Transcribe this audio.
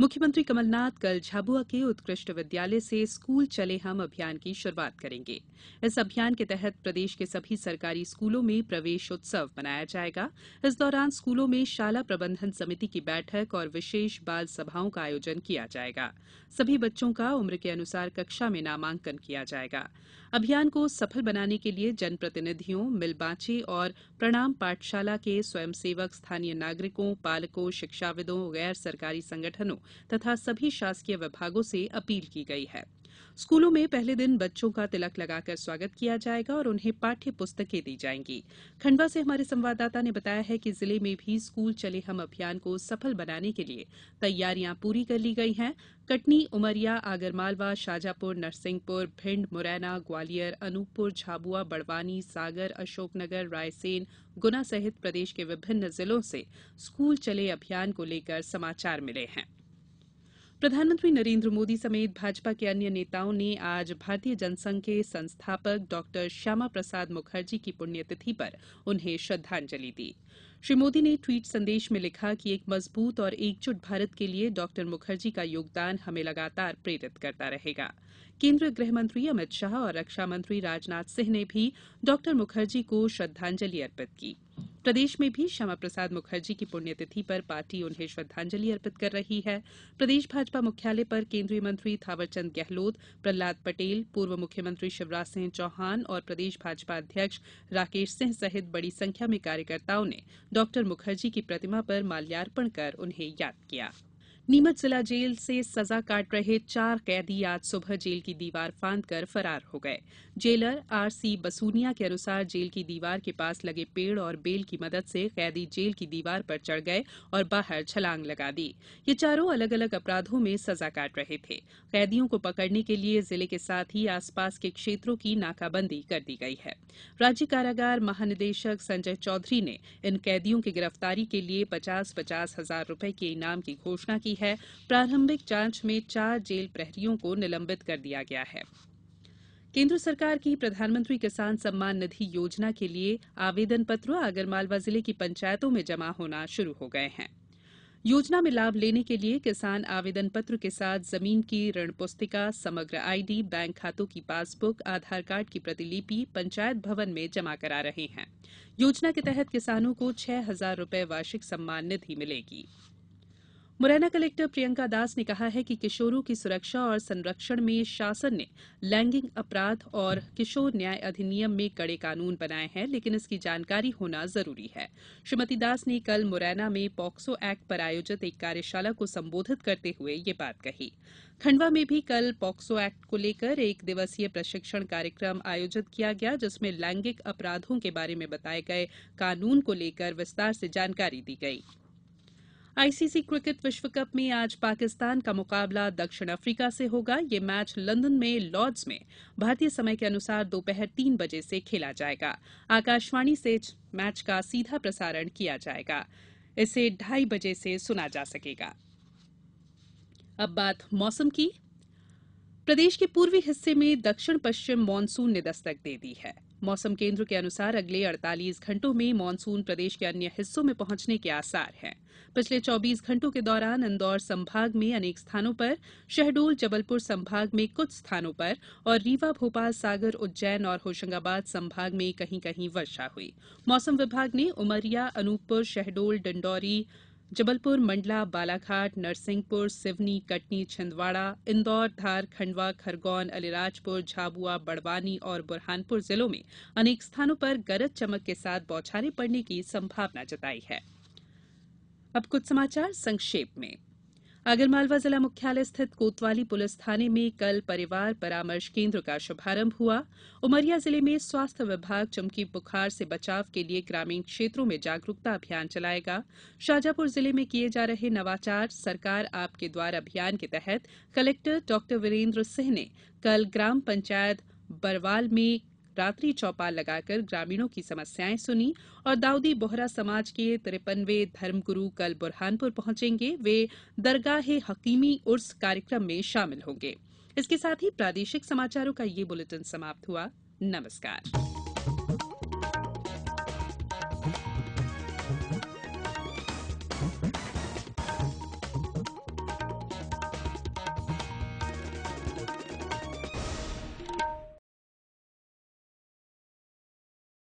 मुख्यमंत्री कमलनाथ कल झाबुआ के उत्कृष्ट विद्यालय से स्कूल चले हम अभियान की शुरूआत करेंगे इस अभियान के तहत प्रदेश के सभी सरकारी स्कूलों में प्रवेश उत्सव मनाया जाएगा इस दौरान स्कूलों में शाला प्रबंधन समिति की बैठक और विशेष बाल सभाओं का आयोजन किया जाएगा सभी बच्चों का उम्र के अनुसार कक्षा में नामांकन किया जाएगा अभियान को सफल बनाने के लिए जनप्रतिनिधियों मिल बांचे और प्रणाम पाठशाला के स्वयंसेवक स्थानीय नागरिकों पालकों शिक्षाविदों गैर सरकारी संगठनों तथा सभी शासकीय विभागों से अपील की गई है स्कूलों में पहले दिन बच्चों का तिलक लगाकर स्वागत किया जाएगा और उन्हें पाठ्य पुस्तकें दी जाएंगी खंडवा से हमारे संवाददाता ने बताया है कि जिले में भी स्कूल चले हम अभियान को सफल बनाने के लिए तैयारियां पूरी कर ली गई हैं कटनी उमरिया आगरमालवा शाजापुर नरसिंहपुर भिंड मुरैना ग्वालियर अनूपपुर झाबुआ बड़वानी सागर अशोकनगर रायसेन गुना सहित प्रदेश के विभिन्न जिलों से स्कूल चले अभियान को लेकर समाचार मिले हैं प्रधानमंत्री नरेन्द्र मोदी समेत भाजपा के अन्य नेताओं ने आज भारतीय जनसंघ के संस्थापक डॉ श्यामा प्रसाद मुखर्जी की पुण्यतिथि पर उन्हें श्रद्धांजलि दी श्री मोदी ने ट्वीट संदेश में लिखा कि एक मजबूत और एकजुट भारत के लिए डॉ मुखर्जी का योगदान हमें लगातार प्रेरित करता रहेगा केन्द्रीय गृह मंत्री अमित शाह और रक्षा मंत्री राजनाथ सिंह ने भी डॉ मुखर्जी को श्रद्धांजलि अर्पित की प्रदेश में भी श्यामा प्रसाद मुखर्जी की पुण्यतिथि पर पार्टी उन्हें श्रद्धांजलि अर्पित कर रही है प्रदेश भाजपा मुख्यालय पर केन्द्रीय मंत्री थावरचंद गेहलोत प्रहलाद पटेल पूर्व मुख्यमंत्री शिवराज सिंह चौहान और प्रदेश भाजपा अध्यक्ष राकेश सिंह सहित बड़ी संख्या में कार्यकर्ताओं ने डॉ मुखर्जी की प्रतिमा पर माल्यार्पण कर उन्हें याद किया नीमच जिला जेल से सजा काट रहे चार कैदी आज सुबह जेल की दीवार फांद कर फरार हो गए जेलर आरसी बसूनिया के अनुसार जेल की दीवार के पास लगे पेड़ और बेल की मदद से कैदी जेल की दीवार पर चढ़ गए और बाहर छलांग लगा दी ये चारों अलग अलग अपराधों में सजा काट रहे थे कैदियों को पकड़ने के लिए जिले के साथ ही आसपास के क्षेत्रों की नाकाबंदी कर दी गई है राज्य कारागार महानिदेशक संजय चौधरी ने इन कैदियों की गिरफ्तारी के लिए पचास पचास हजार रूपये के इनाम की घोषणा की की है प्रारंभिक जांच में चार जेल प्रहरियों को निलंबित कर दिया गया है केंद्र सरकार की प्रधानमंत्री किसान सम्मान निधि योजना के लिए आवेदन पत्र आगरमालवा जिले की पंचायतों में जमा होना शुरू हो गये हैं योजना में लाभ लेने के लिए किसान आवेदन पत्र के साथ जमीन की ऋण पुस्तिका समग्र आईडी बैंक खातों की पासबुक आधार कार्ड की प्रतिलिपि पंचायत भवन में जमा करा रहे हैं योजना के तहत किसानों को छह हजार रूपये वार्षिक सम्मान निधि मिलेगी मुरैना कलेक्टर प्रियंका दास ने कहा है कि किशोरों की सुरक्षा और संरक्षण में शासन ने लैंगिक अपराध और किशोर न्याय अधिनियम में कड़े कानून बनाये हैं लेकिन इसकी जानकारी होना जरूरी है श्रीमती दास ने कल मुरैना में पॉक्सो एक्ट पर आयोजित एक कार्यशाला को संबोधित करते हुए ये बात कही खंडवा में भी कल पॉक्सो एक्ट को लेकर एक दिवसीय प्रशिक्षण कार्यक्रम आयोजित किया गया जिसमें लैंगिक अपराधों के बारे में बताए गए कानून को लेकर विस्तार से जानकारी दी गई आईसीसी क्रिकेट विश्व कप में आज पाकिस्तान का मुकाबला दक्षिण अफ्रीका से होगा यह मैच लंदन में लॉर्ड्स में भारतीय समय के अनुसार दोपहर तीन बजे से खेला जाएगा आकाशवाणी से मैच का सीधा प्रसारण किया जाएगा इसे ढाई बजे से सुना जा सकेगा अब बात मौसम की प्रदेश के पूर्वी हिस्से में दक्षिण पश्चिम मानसून ने दस्तक दे दी है मौसम केन्द्र के अनुसार अगले अड़तालीस घंटों में मानसून प्रदेश के अन्य हिस्सों में पहुंचने के आसार हैं पिछले चौबीस घंटों के दौरान इंदौर संभाग में अनेक स्थानों पर शहडोल जबलपुर संभाग में कुछ स्थानों पर और रीवा भोपाल सागर उज्जैन और होशंगाबाद संभाग में कहीं कहीं वर्षा हुई मौसम विभाग ने उमरिया अनूपपुर शहडोल डिंडौरी जबलपुर मंडला बालाघाट नरसिंहपुर सिवनी कटनी छिंदवाड़ा इंदौर धार खंडवा खरगोन अलीराजपुर झाबुआ बड़वानी और बुरहानपुर जिलों में अनेक स्थानों पर गरज चमक के साथ बौछारें पड़ने की संभावना जताई है आगरमालवा जिला मुख्यालय स्थित कोतवाली पुलिस थाने में कल परिवार परामर्श केन्द्र का शुभारंभ हुआ उमरिया जिले में स्वास्थ्य विभाग चमकी बुखार से बचाव के लिए ग्रामीण क्षेत्रों में जागरूकता अभियान चलाएगा शाजापुर जिले में किये जा रहे नवाचार सरकार आपके द्वार अभियान के तहत कलेक्टर डॉ वीरेन्द्र सिंह ने कल ग्राम पंचायत बरवाल में रात्रि चौपाल लगाकर ग्रामीणों की समस्याएं सुनीं और दाऊदी बोहरा समाज के तिरपनवे धर्मगुरू कल बुरहानपुर पहुंचेंगे वे दरगाह हकीमी उर्स कार्यक्रम में शामिल होंगे इसके साथ ही प्रादेशिक समाचारों का ये बुलेटिन समाप्त हुआ नमस्कार